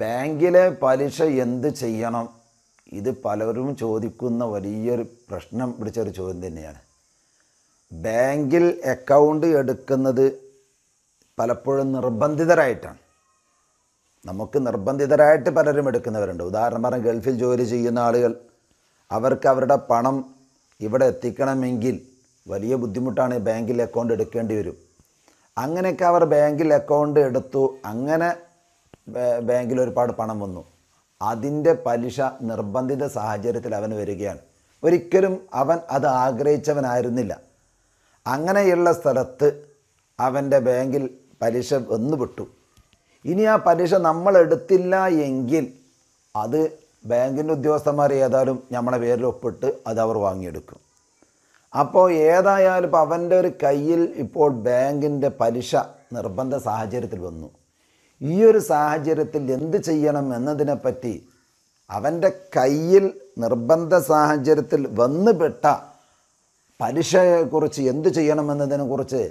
ബാങ്കിലെ പലിശ എന്ത് ചെയ്യണം ഇത് പലരും ചോദിക്കുന്ന വലിയൊരു പ്രശ്നം പിടിച്ചൊരു ചോദ്യം തന്നെയാണ് ബാങ്കിൽ അക്കൗണ്ട് എടുക്കുന്നത് പലപ്പോഴും നിർബന്ധിതരായിട്ടാണ് നമുക്ക് നിർബന്ധിതരായിട്ട് പലരും എടുക്കുന്നവരുണ്ട് ഉദാഹരണം പറഞ്ഞാൽ ഗൾഫിൽ ജോലി ചെയ്യുന്ന ആളുകൾ അവർക്ക് അവരുടെ പണം ഇവിടെ എത്തിക്കണമെങ്കിൽ വലിയ ബുദ്ധിമുട്ടാണ് ബാങ്കിൽ അക്കൗണ്ട് എടുക്കേണ്ടി വരും അങ്ങനെയൊക്കെ അവർ ബാങ്കിൽ അക്കൗണ്ട് എടുത്തു അങ്ങനെ ബാങ്കിൽ ഒരുപാട് പണം വന്നു അതിൻ്റെ പലിശ നിർബന്ധിത സാഹചര്യത്തിൽ അവൻ വരികയാണ് ഒരിക്കലും അവൻ അത് ആഗ്രഹിച്ചവനായിരുന്നില്ല അങ്ങനെയുള്ള സ്ഥലത്ത് അവൻ്റെ ബാങ്കിൽ പലിശ വന്നുവിട്ടു ഇനി ആ പലിശ നമ്മൾ എടുത്തില്ല എങ്കിൽ അത് ബാങ്കിൻ്റെ ഉദ്യോഗസ്ഥന്മാർ ഏതായാലും നമ്മളെ പേരിൽ ഒപ്പിട്ട് അത് അവർ വാങ്ങിയെടുക്കും അപ്പോൾ ഏതായാലും ഇപ്പോൾ അവൻ്റെ ഒരു കയ്യിൽ ഇപ്പോൾ ബാങ്കിൻ്റെ പലിശ നിർബന്ധ സാഹചര്യത്തിൽ വന്നു ഈ ഒരു സാഹചര്യത്തിൽ എന്ത് ചെയ്യണം എന്നതിനെപ്പറ്റി അവൻ്റെ കയ്യിൽ നിർബന്ധ സാഹചര്യത്തിൽ വന്നുപെട്ട പലിശയെക്കുറിച്ച് എന്ത് ചെയ്യണമെന്നതിനെക്കുറിച്ച്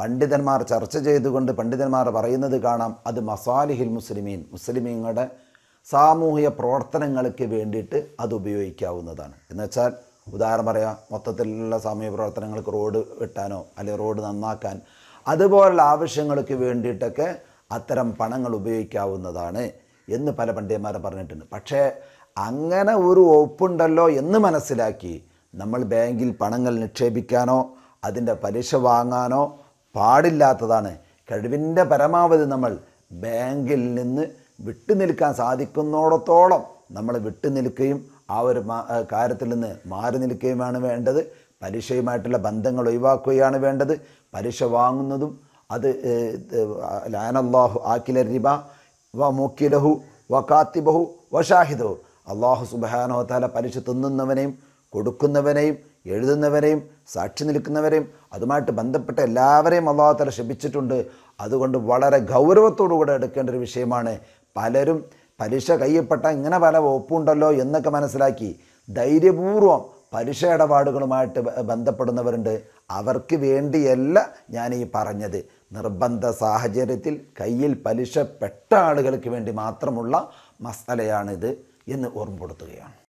പണ്ഡിതന്മാർ ചർച്ച ചെയ്തുകൊണ്ട് പണ്ഡിതന്മാർ പറയുന്നത് കാണാം അത് മസാലിഹിൽ മുസ്ലിമീൻ മുസ്ലിമീങ്ങളുടെ സാമൂഹിക പ്രവർത്തനങ്ങൾക്ക് വേണ്ടിയിട്ട് അത് ഉപയോഗിക്കാവുന്നതാണ് എന്നുവെച്ചാൽ ഉദാഹരണം പറയാം മൊത്തത്തിലുള്ള സാമൂഹിക പ്രവർത്തനങ്ങൾക്ക് റോഡ് വെട്ടാനോ അല്ലെങ്കിൽ റോഡ് നന്നാക്കാൻ അതുപോലുള്ള ആവശ്യങ്ങൾക്ക് വേണ്ടിയിട്ടൊക്കെ അത്തരം പണങ്ങൾ ഉപയോഗിക്കാവുന്നതാണ് എന്ന് പല പണ്ഡിതന്മാർ പറഞ്ഞിട്ടുണ്ട് പക്ഷേ അങ്ങനെ ഒരു ഒപ്പുണ്ടല്ലോ എന്ന് മനസ്സിലാക്കി നമ്മൾ ബാങ്കിൽ പണങ്ങൾ നിക്ഷേപിക്കാനോ അതിൻ്റെ പലിശ വാങ്ങാനോ പാടില്ലാത്തതാണ് കഴിവിൻ്റെ പരമാവധി നമ്മൾ ബാങ്കിൽ നിന്ന് വിട്ടുനിൽക്കാൻ സാധിക്കുന്നോടത്തോളം നമ്മൾ വിട്ടുനിൽക്കുകയും ആ ഒരു കാര്യത്തിൽ നിന്ന് മാറി നിൽക്കുകയുമാണ് വേണ്ടത് പലിശയുമായിട്ടുള്ള ബന്ധങ്ങൾ ഒഴിവാക്കുകയാണ് വേണ്ടത് പലിശ വാങ്ങുന്നതും അത് ലാനല്ലാഹു ആക്കില റിബ വ മൂക്കിലഹു വ കാത്തിബഹു വ ഷാഹിദഹു അള്ളാഹു സുബാനോ താല പലിശ തിന്നുന്നവനെയും കൊടുക്കുന്നവനെയും എഴുതുന്നവരെയും സാക്ഷി നിൽക്കുന്നവരെയും അതുമായിട്ട് ബന്ധപ്പെട്ട എല്ലാവരെയും അള്ളാഹു തല ശപിച്ചിട്ടുണ്ട് അതുകൊണ്ട് വളരെ ഗൗരവത്തോടുകൂടെ എടുക്കേണ്ട ഒരു വിഷയമാണ് പലരും പലിശ കയ്യപ്പെട്ട ഇങ്ങനെ പല ഒപ്പുണ്ടല്ലോ എന്നൊക്കെ മനസ്സിലാക്കി ധൈര്യപൂർവ്വം പലിശ ഇടപാടുകളുമായിട്ട് ബന്ധപ്പെടുന്നവരുണ്ട് അവർക്ക് വേണ്ടിയല്ല ഞാൻ ഈ പറഞ്ഞത് നിർബന്ധ സാഹചര്യത്തിൽ കയ്യിൽ പലിശപ്പെട്ട ആളുകൾക്ക് വേണ്ടി മാത്രമുള്ള മസാലയാണിത് എന്ന് ഓർമ്മപ്പെടുത്തുകയാണ്